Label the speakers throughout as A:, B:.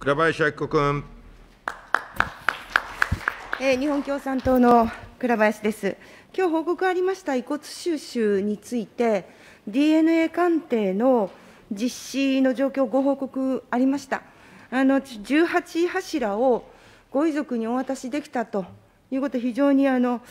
A: 倉林明子君。
B: えー、日本共産党の倉林です。今日報告ありました遺骨収集について、DNA 鑑定の実施の状況、ご報告ありました。あの18柱をご遺族にお渡しできたということ、非常にあの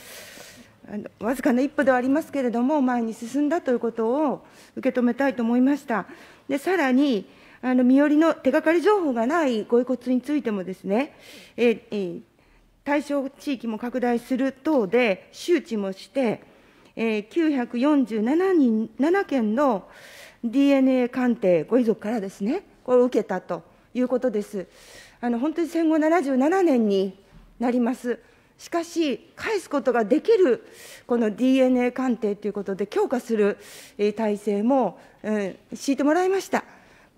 B: あのわずかな一歩ではありますけれども、前に進んだということを受け止めたいと思いました。でさらにあの身寄りの手がかり情報がないご遺骨についてもですね、えーえー、対象地域も拡大する等で周知もして、えー、947人7件の DNA 鑑定、ご遺族からですね、これを受けたということです。あの本当に戦後77年になります。しかし、返すことができるこの DNA 鑑定ということで、強化する体制も、えー、敷いてもらいました。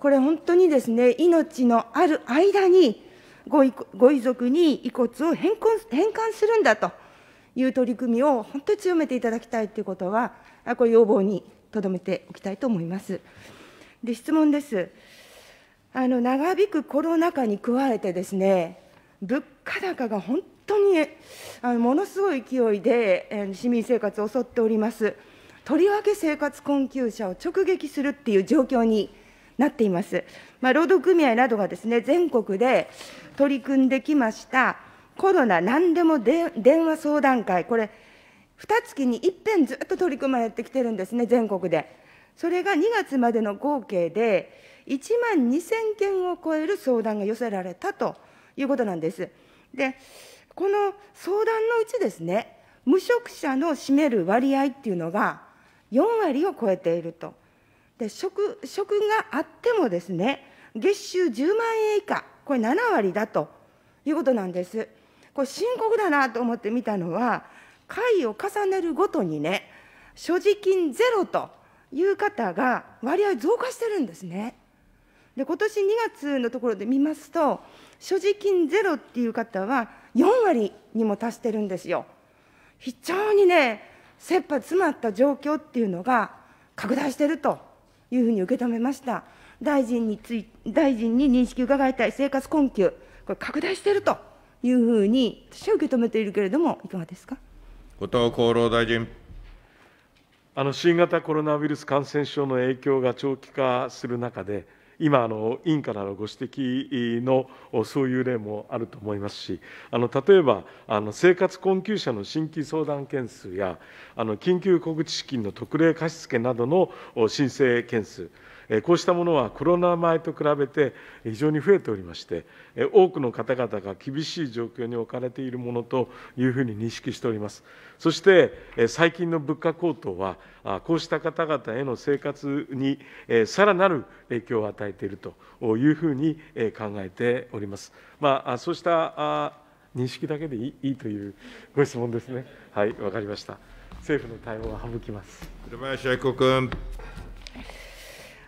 B: これ本当にですね、命のある間にご遺族に遺骨を返還するんだという取り組みを本当に強めていただきたいということは、これ、要望にとどめておきたいと思います。で質問です。あの長引くコロナ禍に加えてですね、物価高が本当にあのものすごい勢いで市民生活を襲っております。とりわけ生活困窮者を直撃するっていう状況になっています。まあ、労働組合などがですね、全国で取り組んできましたコロナなんでもで電話相談会、これ、2月にいっぺんずっと取り組まれてきてるんですね、全国で。それが2月までの合計で、1万2000件を超える相談が寄せられたということなんです。で、この相談のうちですね、無職者の占める割合っていうのが4割を超えていると。で職職があってもですね、月収10万円以下、これ7割だということなんです。これ深刻だなと思って見たのは、会を重ねるごとにね、所持金ゼロという方が割合増加してるんですね。で今年2月のところで見ますと、所持金ゼロっていう方は4割にも達してるんですよ。非常にね、切羽詰まった状況っていうのが拡大してるというふうに受け止めました。大臣につい大臣に認識伺いたい生活困窮、これ、拡大しているというふうに、私は受け止めているけれども、
A: いかがですか後藤厚労大臣。
C: あの新型コロナウイルス感染症の影響が長期化する中で、今あの、委員からのご指摘のそういう例もあると思いますし、あの例えばあの生活困窮者の新規相談件数や、あの緊急小口資金の特例貸付などの申請件数、こうしたものはコロナ前と比べて非常に増えておりまして、多くの方々が厳しい状況に置かれているものというふうに認識しております。そして、最近の物価高騰は、こうした方々への生活にさらなる影響を与えているというふうに考えております。まあ、そうした認識だけでいいというご質問ですね。はい、わかりました。政府の対応は省きます。愛子君。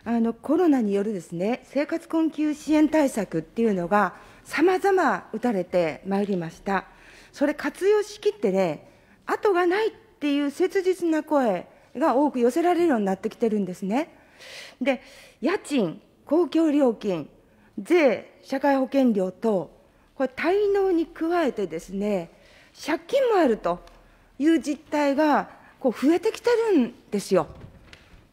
B: あのコロナによるですね生活困窮支援対策っていうのが、さまざま打たれてまいりました。それ活用しきってね、後がないっていう切実な声が多く寄せられるようになってきてるんですね。で、家賃、公共料金、税、社会保険料等、これ、滞納に加えてですね、借金もあるという実態がこう増えてきてるんですよ。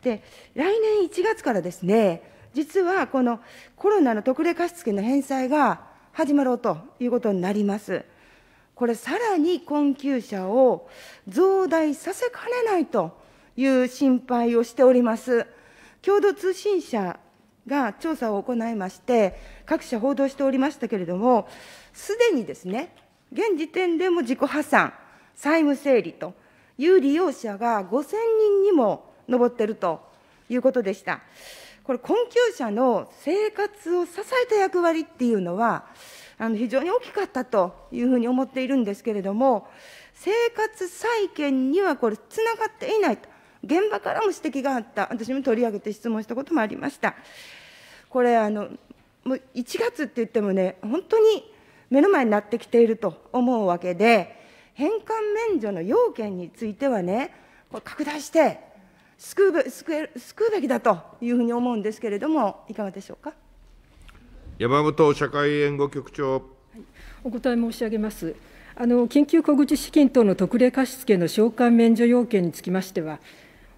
B: で、来年1月からですね、実はこのコロナの特例貸付の返済が始まろうということになります。これ、さらに困窮者を増大させかねないという心配をしております。共同通信社が調査を行いまして、各社報道しておりましたけれども、すでにですね、現時点でも自己破産、債務整理という利用者が5000人にも上っているということでした。これ、困窮者の生活を支えた役割っていうのは、あの非常に大きかったというふうに思っているんですけれども、生活再建にはこれ、つながっていないと、現場からも指摘があった、私も取り上げて質問したこともありました。これあのもう1月って言ってもね、本当に目の前になってきていると思うわけで、返還免除の要件についてはね、これ拡大して、救うべ救え救うべきだというふうに思うんですけれども、いかがでしょうか。
A: 山本社会援護局長、はい、お答え申し上げます。あの緊急小口資金等の特例貸付の償還免除要件につきましては、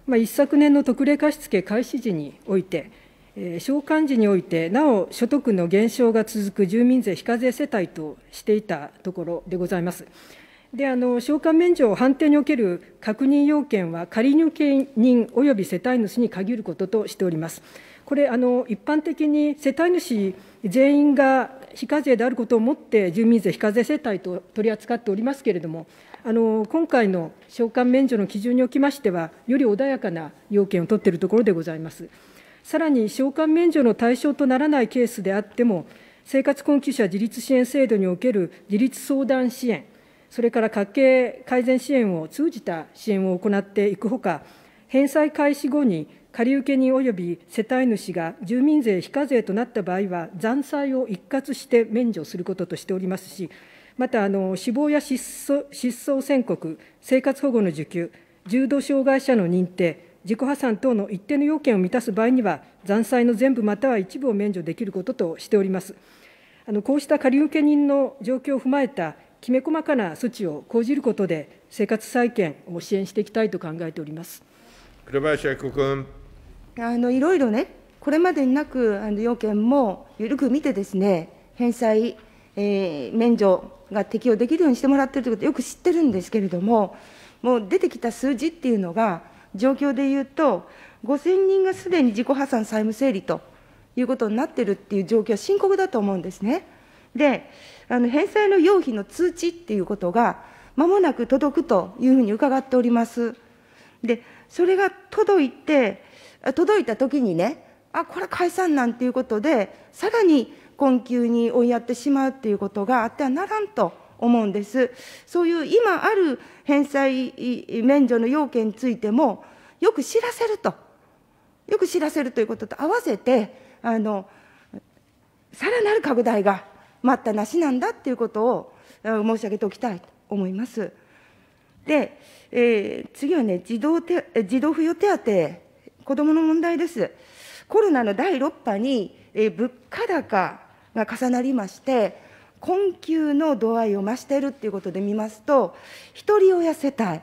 A: まあ、一昨年の特例貸付開始時において、えー、償還時において、なお所得の減少が続く住民税非課税世帯としていたところでございます。であの償還免除を判定における確認要件は、仮入け人および世帯主に限ることとしております。これあの、一般的に世帯主全員が非課税であることをもって、住民税非課税世帯と取り扱っておりますけれども、あの今回の償還免除の基準におきましては、より穏やかな要件を取っているところでございます。さらに、償還免除の対象とならないケースであっても、生活困窮者自立支援制度における自立相談支援、それから家計改善支援を通じた支援を行っていくほか、返済開始後に借受け人及び世帯主が住民税非課税となった場合は、残債を一括して免除することとしておりますし、またあの死亡や失踪宣告、生活保護の受給、重度障害者の認定、自己破産等の一定の要件を満たす場合には、残債の全部または一部を免除できることとしております。あのこうした借受人の状況を踏まえたきめ細かな措置を講じることで、生活再建を支援していきたいと考えております紅林明子君
B: あの。いろいろね、これまでになくあの要件も緩く見てですね、返済、えー、免除が適用できるようにしてもらっているということ、よく知ってるんですけれども、もう出てきた数字っていうのが、状況でいうと、5000人がすでに自己破産債務整理ということになってるっていう状況は深刻だと思うんですね。で、あの返済の要否の通知っていうことが、まもなく届くというふうに伺っております。で、それが届いて、届いたときにね、あ、これ解散なんていうことで、さらに困窮に追いやってしまうっていうことがあってはならんと思うんです。そういう今ある返済免除の要件についても、よく知らせると、よく知らせるということと合わせて、あの、さらなる拡大が待ったなしなんだということを申し上げておきたいと思います。で、えー、次はね児童手、児童扶養手当、子どもの問題です。コロナの第6波に、えー、物価高が重なりまして、困窮の度合いを増しているということで見ますと、ひとり親世帯、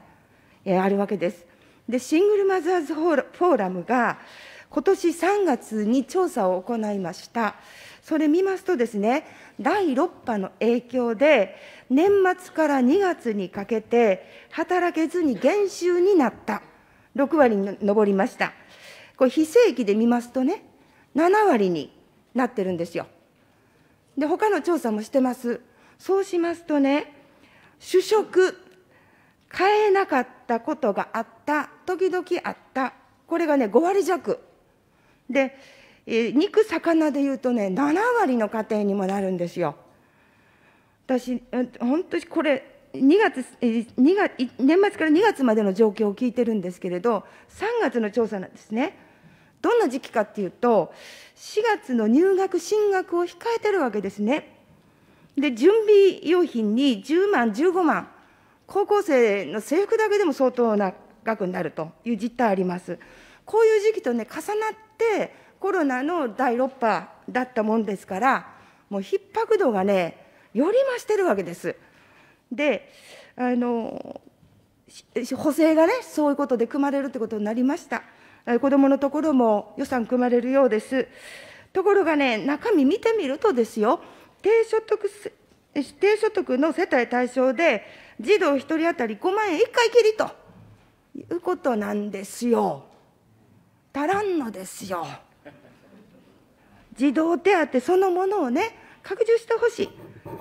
B: えー、あるわけです。で、シングルマザーズフォーラムが、今年3月に調査を行いました。それ見ますとですね、第6波の影響で、年末から2月にかけて、働けずに減収になった、6割に上りました。これ、非正規で見ますとね、7割になってるんですよ。で、他の調査もしてます。そうしますとね、主食、買えなかったことがあった、時々あった、これがね、5割弱。で、え肉魚でいうとね7割の家庭にもなるんですよ私本当にこれ2月2月年末から2月までの状況を聞いてるんですけれど3月の調査なんですねどんな時期かっていうと4月の入学進学を控えてるわけですねで準備用品に10万15万高校生の制服だけでも相当な額になるという実態ありますこういう時期とね重なってコロナの第6波だったもんですから、もう逼迫度がね、より増してるわけです。で、あの補正がね、そういうことで組まれるということになりました。子どものところも予算組まれるようです。ところがね、中身見てみるとですよ、低所得低所得の世帯対象で、児童1人当たり5万円1回きりということなんですよ。足らんのですよ。児童手当そのものをね、拡充してほしい。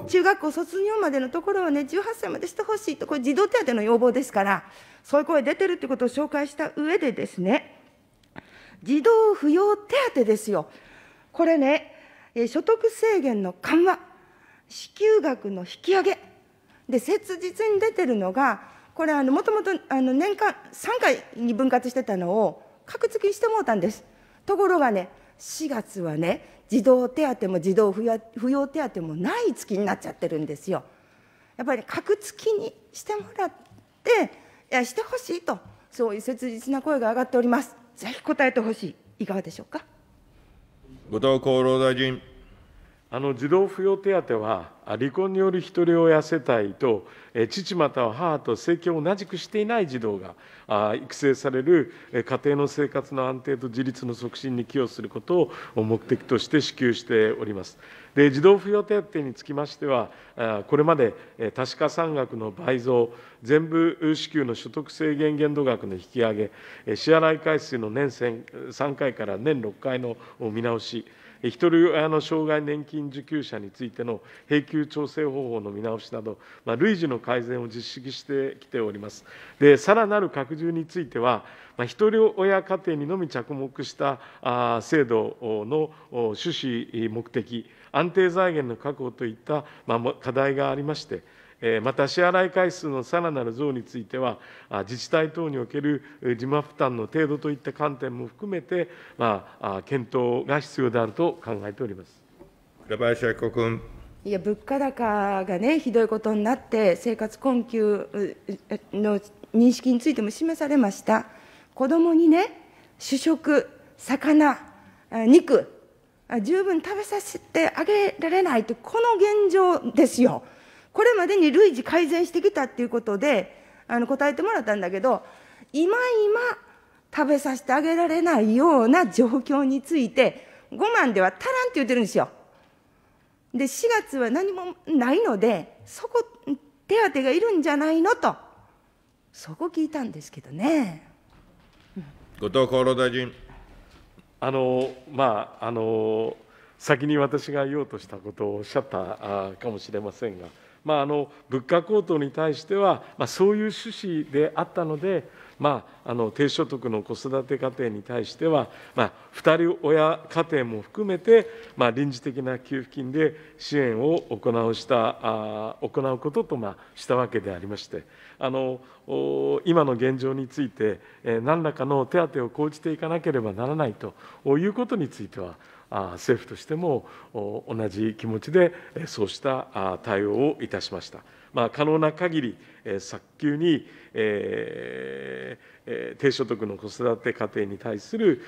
B: 中学校卒業までのところをね、18歳までしてほしいと、これ児童手当の要望ですから、そういう声出てるということを紹介した上でですね、児童扶養手当ですよ。これね、所得制限の緩和、支給額の引き上げ、で、切実に出てるのが、これあの、もともとあの年間3回に分割してたのを、格付きしてもうたんです。ところがね、4月はね児童手当も児童扶養手当もない月になっちゃってるんですよ。やっぱり格付きにしてもらっていやしてほしいとそういう切実な声が上がっております。ぜひ答えてほしいいかがでしょうか
C: 後藤厚労大臣あの児童扶養手当は離婚によるひとり親世帯と父または母と生計を同じくしていない児童が育成される家庭の生活の安定と自立の促進に寄与することを目的として支給しております。で児童扶養手当につきましてはこれまで多子化算額の倍増全部支給の所得制限限度額の引き上げ支払い回数の年3回から年6回の見直しひ1人親の障害年金受給者についての平給調整方法の見直しなど、まあ、累次の改善を実施してきております。でさらなる拡充については、まあ、ひとり親家庭にのみ着目したあ制度の趣旨、目的、安定財源の確保といった、まあ、課題がありまして、また支払い回数のさらなる増については、自治体等における自慢負担の程度といった観点も含めて、検討が必要であると考えております倉林明子
A: 君。
B: いや物価高がね、ひどいことになって、生活困窮の認識についても示されました。子供にね、主食、魚、肉、十分食べさせてあげられないって、この現状ですよ。これまでに累次改善してきたっていうことで、あの答えてもらったんだけど、今今、食べさせてあげられないような状況について、5万では足らんって言ってるんですよ。で、4月は何もないので、そこ、手当がいるんじゃないのと、そこ聞いたんですけどね。
A: 後藤厚労大臣。
C: あのまああの先に私が言おうとしたことをおっしゃったかもしれませんがまあ、あの物価高騰に対しては、まあ、そういう趣旨であったので、まあ、あの低所得の子育て家庭に対しては、まあ、2人親家庭も含めて、まあ、臨時的な給付金で支援を行うしたあ行うことと、まあ、したわけでありましてあの今の現状について、えー、何らかの手当を講じていかなければならないということについては政府としても同じ気持ちでそうした対応をいたしました。まあ、可能な限り、早急に、低所得の子育て家庭に対する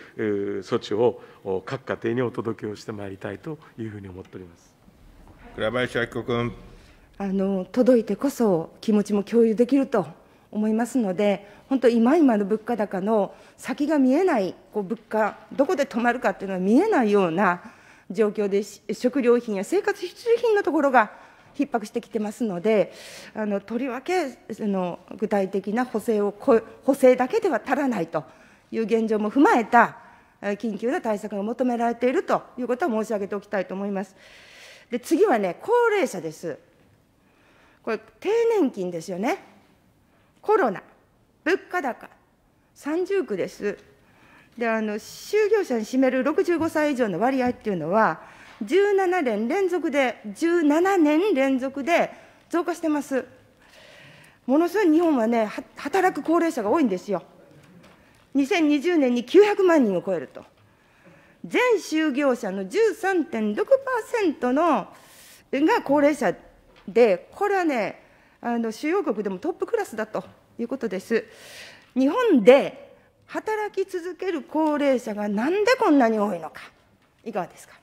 C: 措置を各家庭にお届けをしてまいりたいというふうに思っております
A: 倉林明子君
B: あの届いてこそ気持ちも共有できると思いますので、本当、今今の物価高の先が見えないこう物価、どこで止まるかっていうのは見えないような状況で、食料品や生活必需品のところが逼迫してきてますので、あのとりわけあの具体的な補正を補正だけでは足らないという現状も踏まえた緊急な対策が求められているということは申し上げておきたいと思います。で次はね、高齢者です。これ、低年金ですよね。コロナ、物価高、三重苦です。であの就業者に占める65歳以上の割合っていうのは、17年連続で、17年連続で増加してます。ものすごい日本はね、働く高齢者が多いんですよ。2020年に900万人を超えると。全就業者の13.6%のが高齢者で、これはね、あの主要国でもトップクラスだということです。日本で働き続ける高齢者がなんでこんなに多いのか、いかがですか。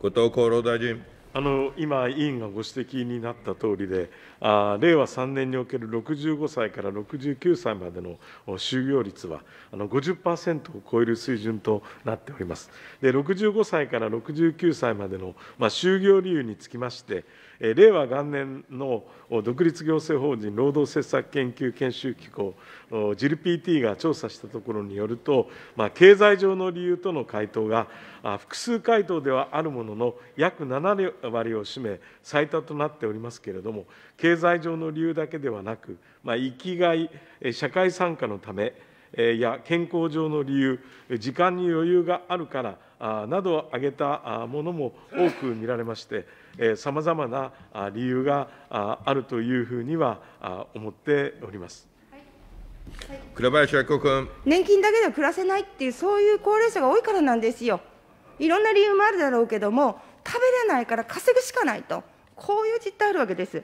A: 後藤厚労
C: 大臣あの今、委員がご指摘になった通りで、あ令和3年における65歳から69歳までの就業率はあの50%を超える水準となっております。で65歳から69歳までの、まあ、就業理由につきまして、え令和元年の独立行政法人労働政策研究研修機構 GLPT が調査したところによると、まあ、経済上の理由との回答が複数回答ではあるものの約7割を占め最多となっておりますけれども経経済上の理由だけではなく、まあ、生きがい、社会参加のためや健康上の理由、時間に余裕があるからなどを挙げたものも多く見られまして、さまざまな理由があるというふうには思っております。倉林明子君
B: 年金だけでは暮らせないっていう、そういう高齢者が多いからなんですよ。いろんな理由もあるだろうけども、食べれないから稼ぐしかないと、こういう実態あるわけです。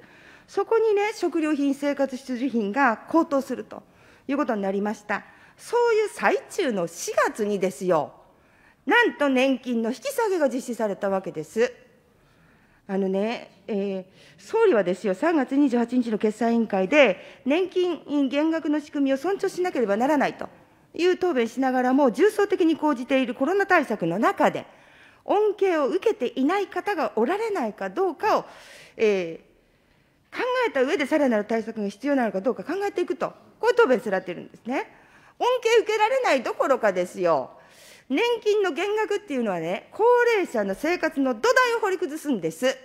B: そこにね、食料品、生活必需品が高騰するということになりました。そういう最中の4月にですよ、なんと年金の引き下げが実施されたわけです。あのね、えー、総理はですよ、3月28日の決算委員会で、年金減額の仕組みを尊重しなければならないという答弁しながらも、重層的に講じているコロナ対策の中で、恩恵を受けていない方がおられないかどうかを、えー、考えた上でさらなる対策が必要なのかどうか考えていくと、こういう答弁すらってるんですね。恩恵受けられないどころかですよ、年金の減額っていうのはね、高齢者の生活の土台を掘り崩すんです。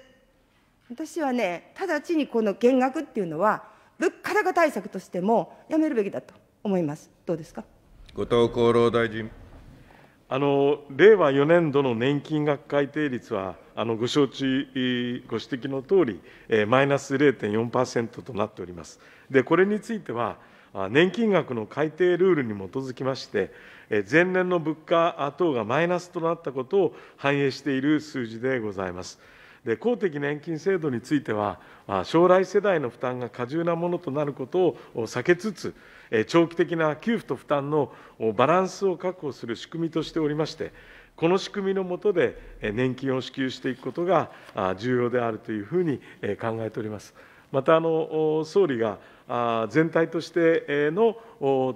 B: 私はね、直ちにこの減額っていうのは、物価高対策としてもやめるべきだと思います。どうですか
A: 後藤厚労大
C: 臣あの令和4年度の年金額改定率はご承知、ご指摘のとおり、マイナス0.4%となっております。で、これについては、年金額の改定ルールに基づきまして、前年の物価等がマイナスとなったことを反映している数字でございます。で公的年金制度については、将来世代の負担が過重なものとなることを避けつつ、長期的な給付と負担のバランスを確保する仕組みとしておりまして、この仕組みのもとで年金を支給していくことが重要であるというふうに考えております。またあの総理が全体としての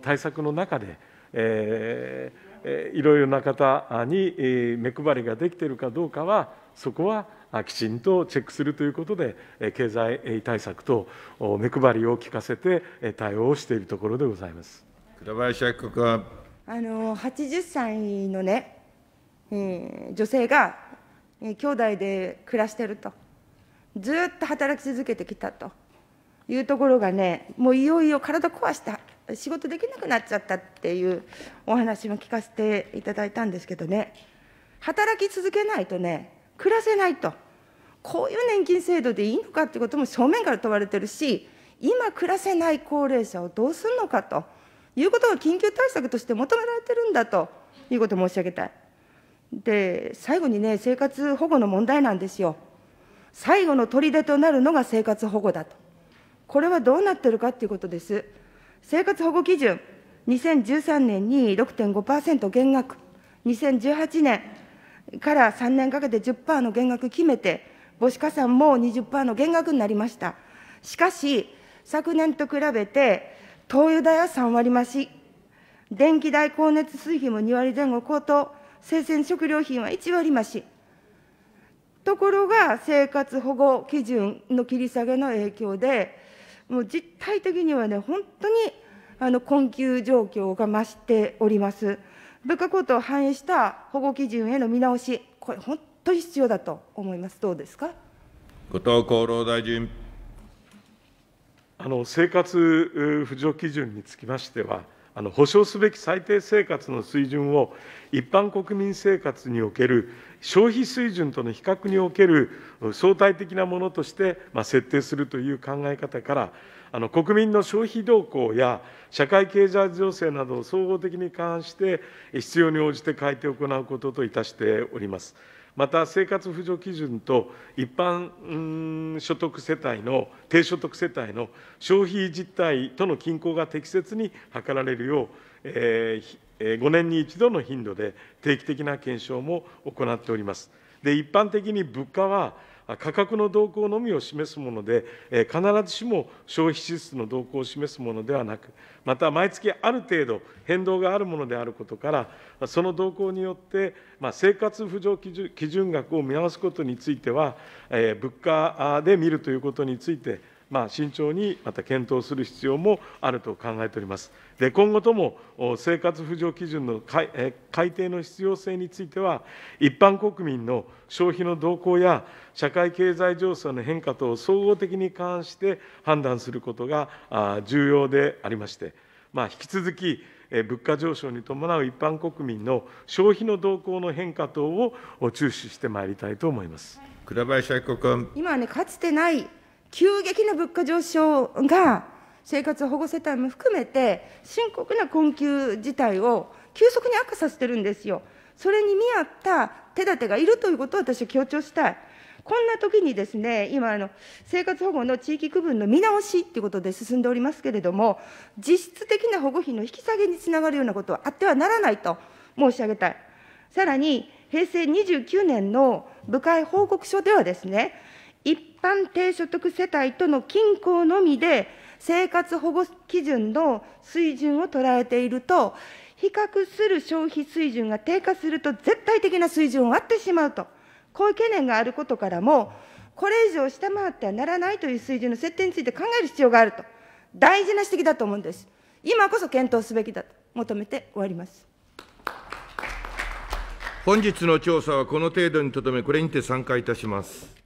C: 対策の中で、えー、いろいろな方に目配りができているかどうかは、そこはきちんとチェックするということで、経済対策と目配りを聞かせて対応をしているところでございます
A: 倉林明子君。
B: あの80歳のねえー、女性が、えー、兄弟で暮らしてるとずっと働き続けてきたというところがねもういよいよ体壊した仕事できなくなっちゃったっていうお話も聞かせていただいたんですけどね働き続けないとね暮らせないとこういう年金制度でいいのかってことも正面から問われてるし今暮らせない高齢者をどうするのかということが緊急対策として求められてるんだということを申し上げたい。で、最後にね、生活保護の問題なんですよ。最後の砦となるのが生活保護だと。これはどうなってるかっていうことです。生活保護基準、2013年に6.5%減額、2018年から3年かけて10%の減額決めて、母子加算も20%の減額になりました。しかし、昨年と比べて、灯油代は3割増し、電気代、光熱水費も2割前後高騰、生鮮食料品は1割増し。ところが、生活保護基準の切り下げの影響で、もう実態的にはね、本当にあの困窮状況が増しております。物価高騰を反映した保護基準への見直し、これ、本当に必要だと思います。どうですか
C: 後藤厚労大臣。あの生活扶助基準につきましては、あの保障すべき最低生活の水準を一般国民生活における消費水準との比較における相対的なものとして、まあ、設定するという考え方からあの国民の消費動向や社会経済情勢などを総合的に勘案して必要に応じて改定を行うことといたしております。また生活扶助基準と一般所得世帯の低所得世帯の消費実態との均衡が適切に図られるよう、え5年に1度の頻度で定期的な検証も行っております。で一般的に物価は価格の動向のみを示すもので、必ずしも消費支出の動向を示すものではなく、また毎月ある程度変動があるものであることから、その動向によって、生活扶助基準額を見直すことについては、物価で見るということについて、まあ、慎重にまた検討する必要もあると考えております。で今後とも生活扶助基準の改改定の必要性については、一般国民の消費の動向や社会経済情勢の変化等を総合的に勘案して判断することが重要でありまして、まあ、引き続き、物価上昇に伴う一般国民の消費の動向の変化等を注視してまいりたいと思います。倉
A: 林愛子君
B: 今ね、かつてない急激な物価上昇が生活保護世帯も含めて、深刻な困窮事態を急速に悪化させてるんですよ。それに見合った手立てがいるということを私は強調したい。こんな時にですね、今生活保護の地域区分の見直しということで進んでおりますけれども、実質的な保護費の引き下げにつながるようなことはあってはならないと申し上げたい。さらに、平成29年の部会報告書ではですね、一般低所得世帯との均衡のみで、生活保護基準の水準を捉えていると、比較する消費水準が低下すると、絶対的な水準を割ってしまうと、こういう懸念があることからも、これ以上下回ってはならないという水準の設定について考える必要があると、大事な指摘だと思うんです。今こそ検討すべきだと求めて終わります。
A: 本日の調査はこの程度にとどめ、これにて参加いたします。